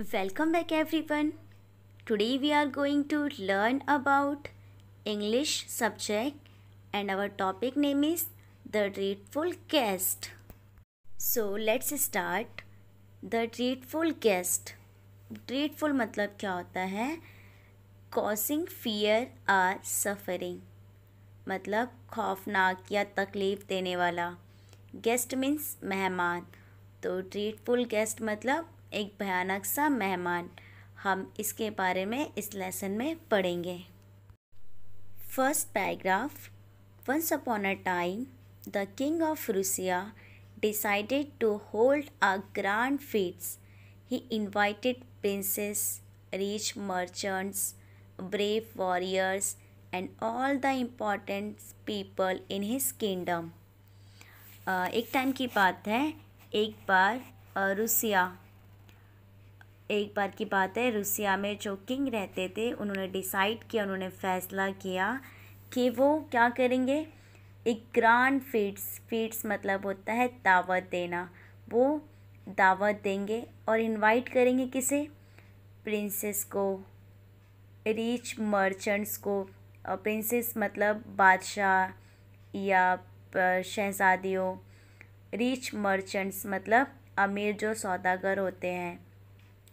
Welcome back everyone today we are going to learn about English subject and our topic name is the dreadful guest so let's start the dreadful guest dreadful मतलब क्या होता है causing fear are suffering मतलब खौफनाक या तकलीफ देने वाला गेस्ट मीन्स मेहमान तो ट्रीटफुल गेस्ट मतलब एक भयानक सा मेहमान हम इसके बारे में इस लेसन में पढ़ेंगे first paragraph once upon a time the king of Russia decided to hold a grand फीट्स he invited princes rich merchants brave warriors and all the important people in his kingdom एक time की बात है एक बार Russia uh, एक बार की बात है रूसिया में जो किंग रहते थे उन्होंने डिसाइड किया उन्होंने फ़ैसला किया कि वो क्या करेंगे एक ग्रांड फीट्स फीट्स मतलब होता है दावत देना वो दावत देंगे और इनवाइट करेंगे किसे प्रिंसेस को रिच मर्चेंट्स को प्रिंसेस मतलब बादशाह या शहजादियों रिच मर्चेंट्स मतलब अमीर जो सौदागर होते हैं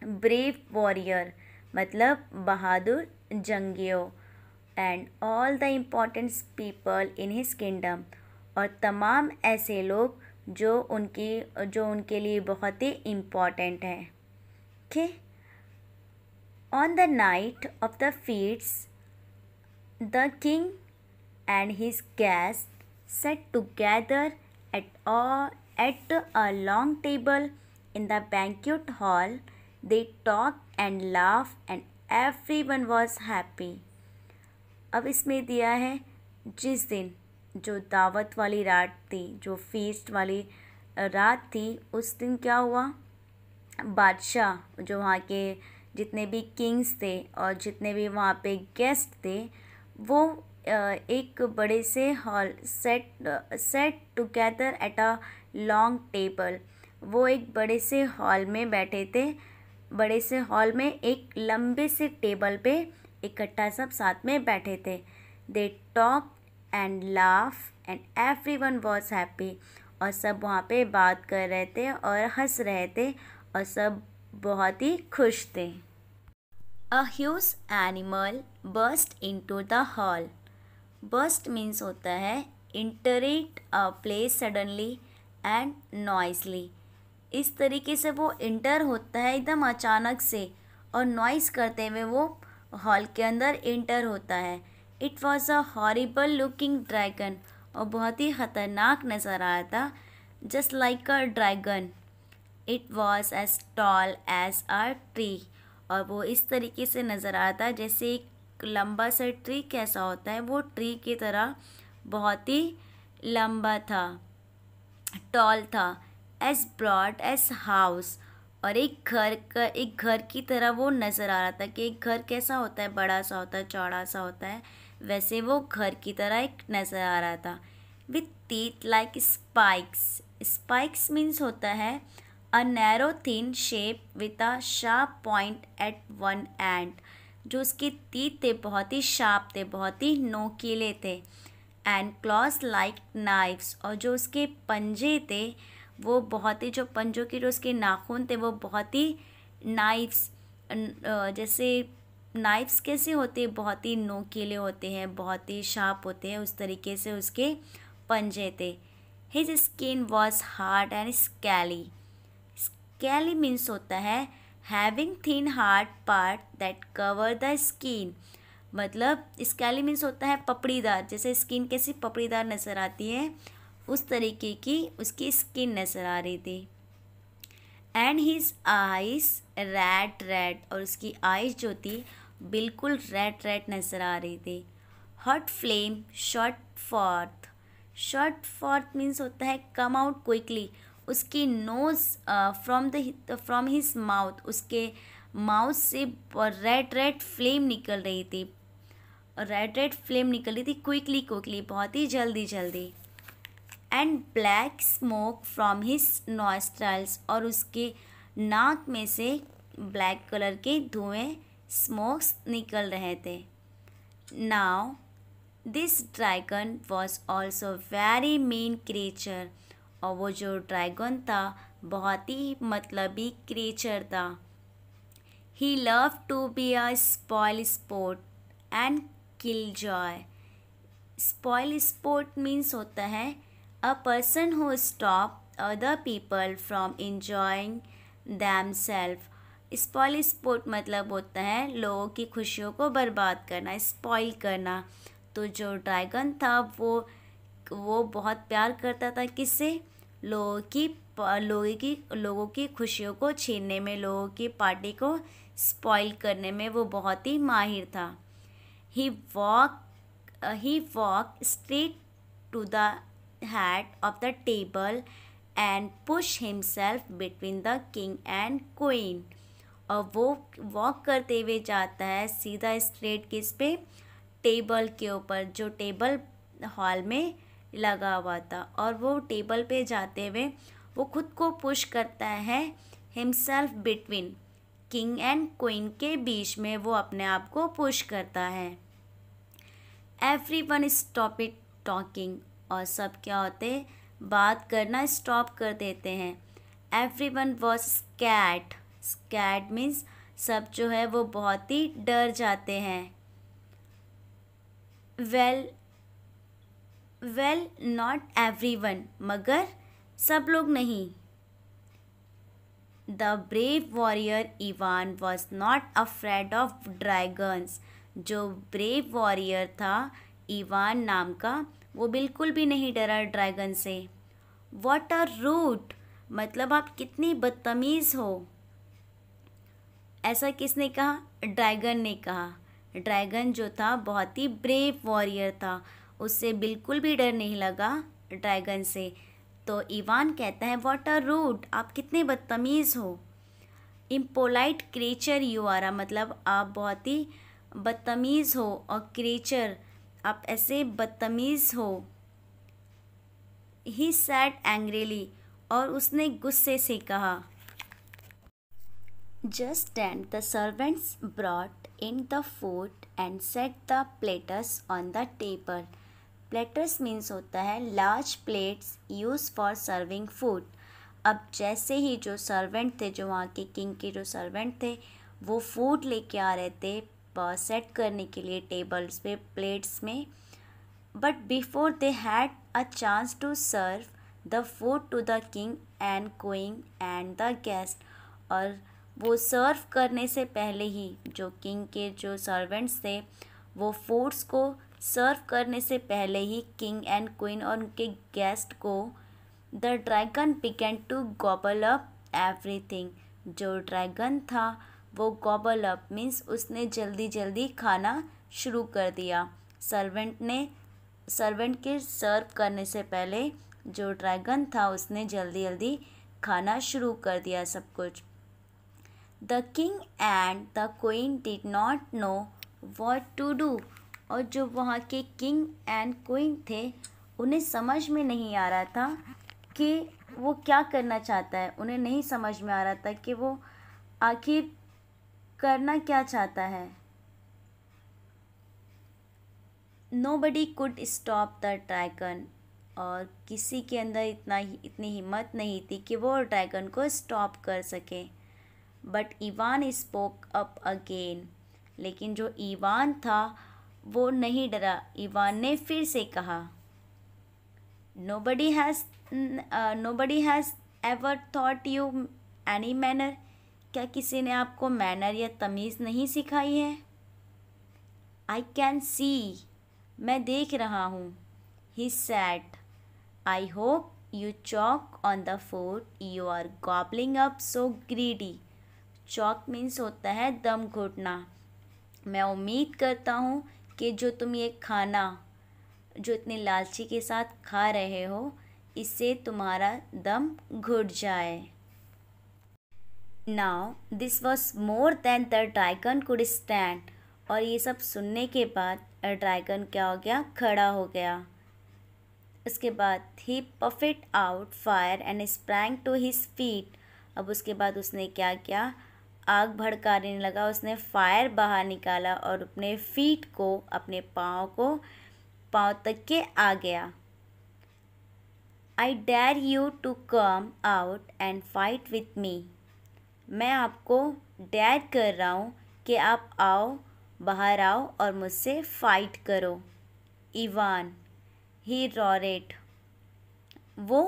ब्रेव वॉरियर मतलब बहादुर जंगियो and all the important people in his kingdom और तमाम ऐसे लोग जो उनकी जो उनके लिए बहुत ही इम्पॉर्टेंट हैं okay on the night of the फीट्स the king and his guests sat together at at a long table in the banquet hall They talked and laughed and everyone was happy. अब इसमें दिया है जिस दिन जो दावत वाली रात थी जो फीस्ट वाली रात थी उस दिन क्या हुआ बादशाह जो वहाँ के जितने भी किंग्स थे और जितने भी वहाँ पे गेस्ट थे वो एक बड़े से hall sat sat together at a long table वो एक बड़े से हॉल में बैठे थे बड़े से हॉल में एक लंबे से टेबल पे इकट्ठा सब साथ में बैठे थे they talk and laugh and everyone was happy और सब वहाँ पे बात कर रहे थे और हंस रहे थे और सब बहुत ही खुश थे a huge animal burst to the hall burst means होता है enter a place suddenly and noisily इस तरीके से वो इंटर होता है एकदम अचानक से और नॉइस करते हुए वो हॉल के अंदर इंटर होता है it was a horrible looking dragon और बहुत ही ख़तरनाक नज़र आया था just like a dragon it was as tall as a tree और वो इस तरीके से नज़र आया था जैसे एक लंबा सा ट्री कैसा होता है वो ट्री की तरह बहुत ही लंबा था टॉल था एज ब्रॉड एज हाउस और एक घर का एक घर की तरह वो नज़र आ रहा था कि एक घर कैसा होता है बड़ा सा होता है चौड़ा सा होता है वैसे वो घर की तरह एक नज़र आ रहा था with teeth like spikes spikes means होता है a narrow thin shape with a sharp point at one end जो उसके तीत थे बहुत ही शार्प थे बहुत ही नोकीले थे एंड क्लॉज लाइक नाइफ्स और जो उसके पंजे थे वो बहुत ही जो पंजों की जो उसके नाखून थे वो बहुत ही नाइफ्स जैसे नाइफ्स कैसे होते हैं बहुत ही नोकीले होते हैं बहुत ही शार्प होते हैं उस तरीके से उसके पंजे थे his skin was hard and scaly scaly means होता है having thin hard part that cover the skin मतलब स्कैली मीन्स होता है पपड़ीदार जैसे स्किन कैसी पपड़ीदार नज़र आती है उस तरीके की उसकी स्किन नज़र आ रही थी and his eyes red red और उसकी आइज जो थी बिल्कुल रेड रेड नज़र आ रही थी hot flame shot forth shot forth means होता है कम आउट क्विकली उसकी nose from the from his mouth उसके माउथ से रेड रेड फ्लेम निकल रही थी रेड रेड फ्लेम निकल रही थी क्विकली क्विकली बहुत ही जल्दी जल्दी and black smoke from his nostrils और उसके नाक में से ब्लैक कलर के धुएँ स्मोक्स निकल रहे थे now this dragon was also very mean creature और वो जो ड्रैगन था बहुत ही मतलबी क्रीचर था he love to be a spoilsport and killjoy spoilsport means होता है a person who stop other people from enjoying themselves spoilsport मतलब होता है लोगों की खुशियों को बर्बाद करना स्पॉइल करना तो जो ड्रैगन था वो वो बहुत प्यार करता था किससे लोगों की लोगों की लोगों की खुशियों को छीनने में लोगों की पार्टी को स्पॉइल करने में वो बहुत ही माहिर था he walk he walk straight to the hat of the table and push himself between the king and queen और वो वॉक करते हुए जाता है सीधा स्ट्रेट किस पे टेबल के ऊपर जो टेबल हॉल में लगा हुआ था और वो टेबल पे जाते हुए वो खुद को पुश करता है himself between king and queen के बीच में वो अपने आप को पुश करता है everyone stopped talking और सब क्या होते बात करना स्टॉप कर देते हैं everyone was scared scared means सब जो है वो बहुत ही डर जाते हैं well well not everyone मगर सब लोग नहीं the brave warrior Ivan was not a friend of dragons जो ब्रेव वॉरियर था इवान नाम का वो बिल्कुल भी नहीं डरा ड्रैगन से वॉट आर रूट मतलब आप कितनी बदतमीज़ हो ऐसा किसने कहा ड्रैगन ने कहा ड्रैगन जो था बहुत ही ब्रेव वॉरियर था उससे बिल्कुल भी डर नहीं लगा ड्रैगन से तो इवान कहता है वॉट आर रूट आप कितने बदतमीज़ हो इम्पोलाइट क्रेचर यू आर मतलब आप बहुत ही बदतमीज़ हो और क्रेचर आप ऐसे बदतमीज़ हो ही सैट एंग्रेली और उसने गुस्से से कहा just then the servants brought in the food and set the platters on the table platters means होता है large plates used for serving food अब जैसे ही जो सर्वेंट थे जो वहाँ के किंग के जो सर्वेंट थे वो फूड लेके आ रहे थे सेट uh, करने के लिए टेबल्स पे प्लेट्स में but before they had a chance to serve the food to the king and queen and the guest और वो सर्व करने से पहले ही जो किंग के जो सर्वेंट्स थे वो फूड्स को सर्व करने से पहले ही किंग एंड क्वीन और उनके गेस्ट को the dragon began to gobble up everything जो ड्रैगन था वो गॉबल अप मीन्स उसने जल्दी जल्दी खाना शुरू कर दिया सर्वेंट ने सर्वेंट के सर्व करने से पहले जो ड्रैगन था उसने जल्दी जल्दी खाना शुरू कर दिया सब कुछ the king and the queen did not know what to do और जो वहाँ के किंग एंड क्वीन थे उन्हें समझ में नहीं आ रहा था कि वो क्या करना चाहता है उन्हें नहीं समझ में आ रहा था कि वो आखिर करना क्या चाहता है nobody could stop the dragon और किसी के अंदर इतना इतनी हिम्मत नहीं थी कि वो ड्रैगन को स्टॉप कर सके but Ivan spoke up again लेकिन जो ईवान था वो नहीं डरा ईवान ने फिर से कहा nobody has nobody has ever taught you any manner क्या किसी ने आपको मैनर या तमीज़ नहीं सिखाई है आई कैन सी मैं देख रहा हूँ he said I hope you choke on the food you are gobbling up so greedy choke means होता है दम घुटना मैं उम्मीद करता हूँ कि जो तुम ये खाना जो इतनी लालची के साथ खा रहे हो इससे तुम्हारा दम घुट जाए now this was more than the dragon could stand और ये सब सुनने के बाद ड्रैगन क्या हो गया खड़ा हो गया उसके बाद he puffed out fire and sprang to his feet अब उसके बाद उसने क्या किया आग भड़काने लगा उसने फायर बाहर निकाला और अपने फीट को अपने पाँव को पाँव तक के आ गया I dare you to come out and fight with me मैं आपको डैर कर रहा हूँ कि आप आओ बाहर आओ और मुझसे फाइट करो इवान ही रॉरेट वो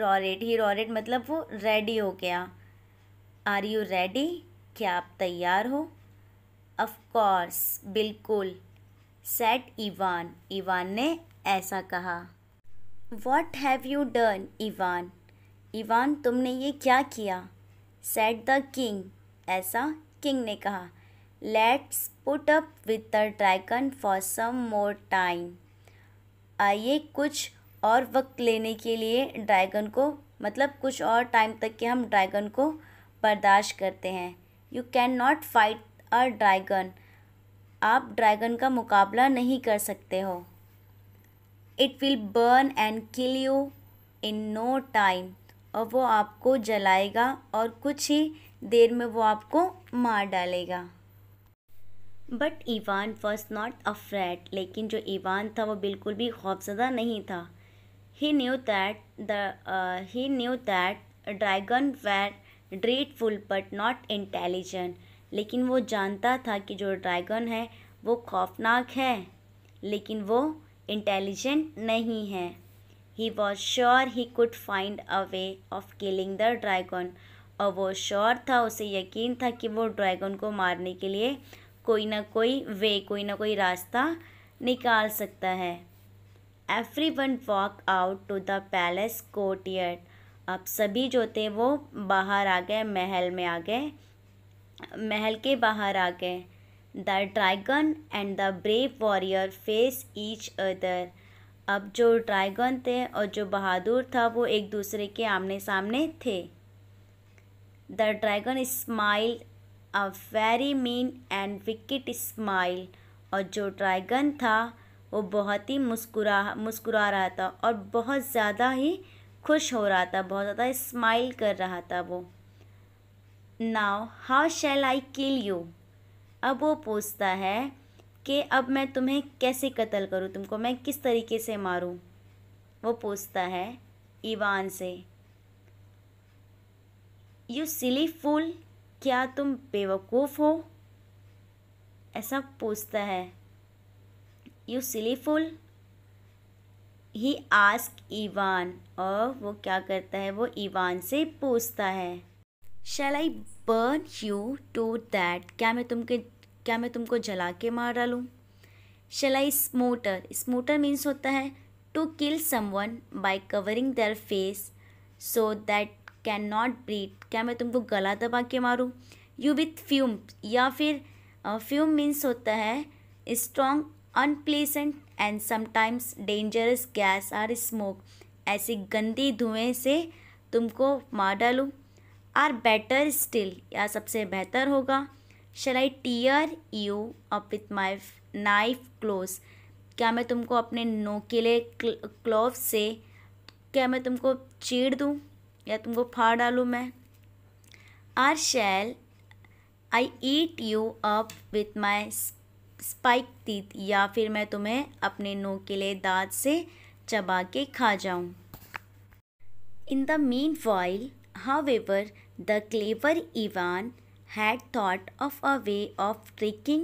रॉरेट ही रॉरेट मतलब वो रेडी हो गया आर यू रेडी क्या आप तैयार हो ऑफकोर्स बिल्कुल सेट इवान इवान ने ऐसा कहा what have you done Ivan Ivan तुमने ये क्या किया सेट द किंग ऐसा किंग ने कहा let's put up with the dragon for some more time आइए कुछ और वक्त लेने के लिए ड्रैगन को मतलब कुछ और टाइम तक के हम ड्रैगन को बर्दाश्त करते हैं you can not fight a dragon आप ड्रैगन का मुकाबला नहीं कर सकते हो it will burn and kill you in no time और वो आपको जलाएगा और कुछ ही देर में वो आपको मार डालेगा but Ivan was not afraid लेकिन जो ईवान था वो बिल्कुल भी खौफजदा नहीं था he knew that the he knew that dragon were dreadful but not intelligent लेकिन वो जानता था कि जो ड्रैगन है वो खौफनाक है लेकिन वो इंटेलिजेंट नहीं है He was sure he could find a way of killing the dragon और वो श्योर था उसे यकीन था कि वो ड्रैगन को मारने के लिए कोई ना कोई वे कोई ना कोई रास्ता निकाल सकता है everyone walk out to the palace court अब सभी जो थे वो बाहर आ गए महल में आ गए महल के बाहर आ गए the dragon and the brave warrior face each other अब जो ड्रैगन थे और जो बहादुर था वो एक दूसरे के आमने सामने थे the dragon smile a very mean and wicked smile और जो ड्रैगन था वो बहुत ही मुस्कुरा मुस्कुरा रहा था और बहुत ज़्यादा ही खुश हो रहा था बहुत ज़्यादा स्माइल कर रहा था वो now how shall I kill you अब वो पूछता है कि अब मैं तुम्हें कैसे कत्ल करूँ तुमको मैं किस तरीके से मारूँ वो पूछता है ईवान से यू सिली फूल क्या तुम बेवकूफ़ हो ऐसा पूछता है you silly fool he ask Ivan और वो क्या करता है वो ईवान से पूछता है shall I burn you to death क्या मैं तुमके क्या मैं तुमको जला के मार डालूँ शलाई स्मोटर स्मोटर मीन्स होता है to kill one by covering their face so that can not breathe क्या मैं तुमको गला दबा के मारूँ यू विथ फ्यूम या फिर फ्यूम uh, मीन्स होता है strong unpleasant and sometimes dangerous gas or smoke ऐसी गंदी धुएँ से तुमको मार डालूँ आर बेटर स्टिल या सबसे बेहतर होगा shall I tear you up with my knife claws क्या मैं तुमको अपने नोकेले क्लोव से क्या मैं तुमको चीर दूँ या तुमको फाड़ डालूँ मैं or shall I eat you up with my spike teeth या फिर मैं तुम्हें अपने नोकेले दांत से चबा के खा जाऊँ in the meanwhile however the clever Ivan had thought of a way of tricking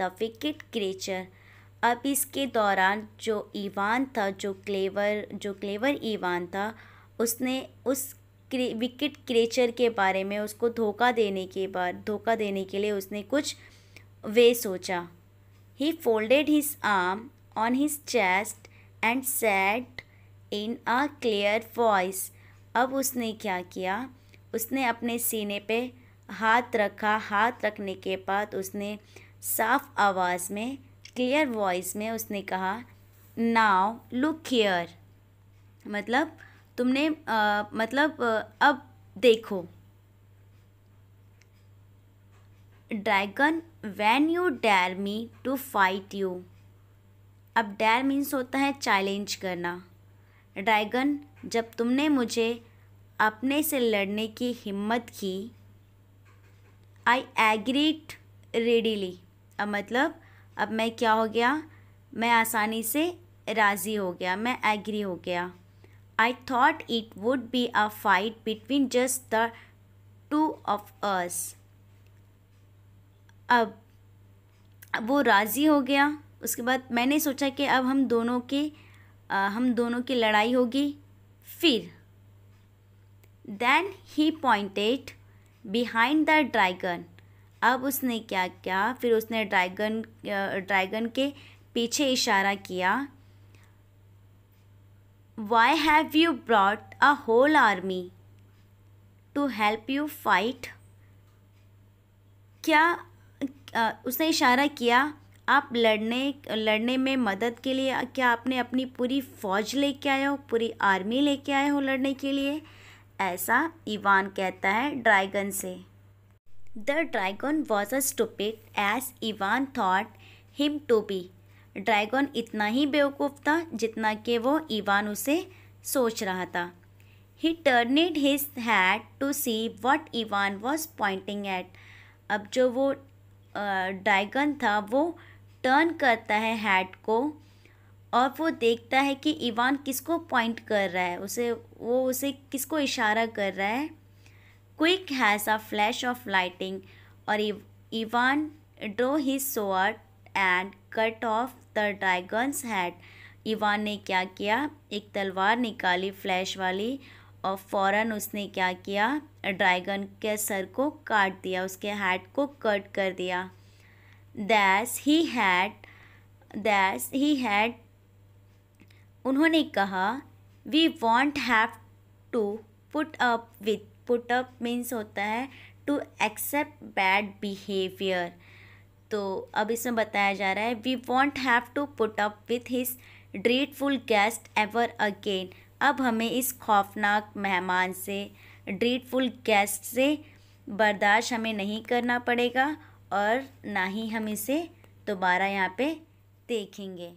the wicked creature. अब इसके दौरान जो ईवान था जो क्लेवर जो क्लेवर ईवान था उसने उस क्रे, विकेट क्रेचर के बारे में उसको धोखा देने के बाद धोखा देने के लिए उसने कुछ वे सोचा he folded his arm on his chest and said in a clear voice अब उसने क्या किया उसने अपने सीने पे हाथ रखा हाथ रखने के बाद उसने साफ आवाज़ में क्लियर वॉइस में उसने कहा नाव लुक हियर मतलब तुमने आ, मतलब अब देखो dragon when you dare me to fight you अब डैर मीन्स होता है चैलेंज करना ड्रैगन जब तुमने मुझे अपने से लड़ने की हिम्मत की आई एग्रीट रेडीली अब मतलब अब मैं क्या हो गया मैं आसानी से राज़ी हो गया मैं एग्री हो गया I thought it would be a fight between just the two of us अब वो राज़ी हो गया उसके बाद मैंने सोचा कि अब हम दोनों के आ, हम दोनों की लड़ाई होगी फिर then he pointed behind the dragon अब उसने क्या किया फिर उसने ड्रैगन ड्रैगन के पीछे इशारा किया why have you brought a whole army to help you fight क्या उसने इशारा किया आप लड़ने लड़ने में मदद के लिए क्या आपने अपनी पूरी फ़ौज लेके आए हो पूरी आर्मी लेके आए हो लड़ने के लिए ऐसा इवान कहता है ड्रैगन से the dragon was as stupid as Ivan thought him to be dragon इतना ही बेवकूफ़ था जितना कि वो इवान उसे सोच रहा था he turned his head to see what Ivan was pointing at अब जो वो ड्रैगन था वो टर्न करता है हैड को और वो देखता है कि इवान किसको पॉइंट कर रहा है उसे वो उसे किसको इशारा कर रहा है quick as a flash of lightning और Ivan drew his sword and cut off the dragon's head Ivan ने क्या किया एक तलवार निकाली फ्लैश वाली और फौरन उसने क्या किया ड्रैगन के सर को काट दिया उसके हैड को कट कर दिया दैस he had these he head उन्होंने कहा we won't have to put up with put up means होता है टू एक्सेप्ट बैड बिहेवियर तो अब इसमें बताया जा रहा है we won't have to put up with his dreadful guest ever again अब हमें इस खौफनाक मेहमान से ड्रीटफुल गेस्ट से बर्दाश्त हमें नहीं करना पड़ेगा और ना ही हम इसे दोबारा यहाँ पे देखेंगे